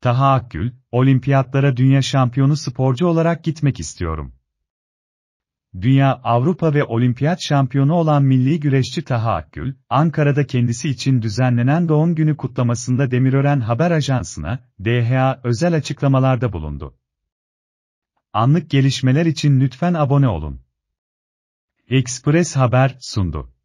Taha Akgül, olimpiyatlara dünya şampiyonu sporcu olarak gitmek istiyorum. Dünya, Avrupa ve olimpiyat şampiyonu olan milli güreşçi Taha Akgül, Ankara'da kendisi için düzenlenen doğum günü kutlamasında Demirören Haber Ajansı'na, DHA özel açıklamalarda bulundu. Anlık gelişmeler için lütfen abone olun. Express Haber sundu.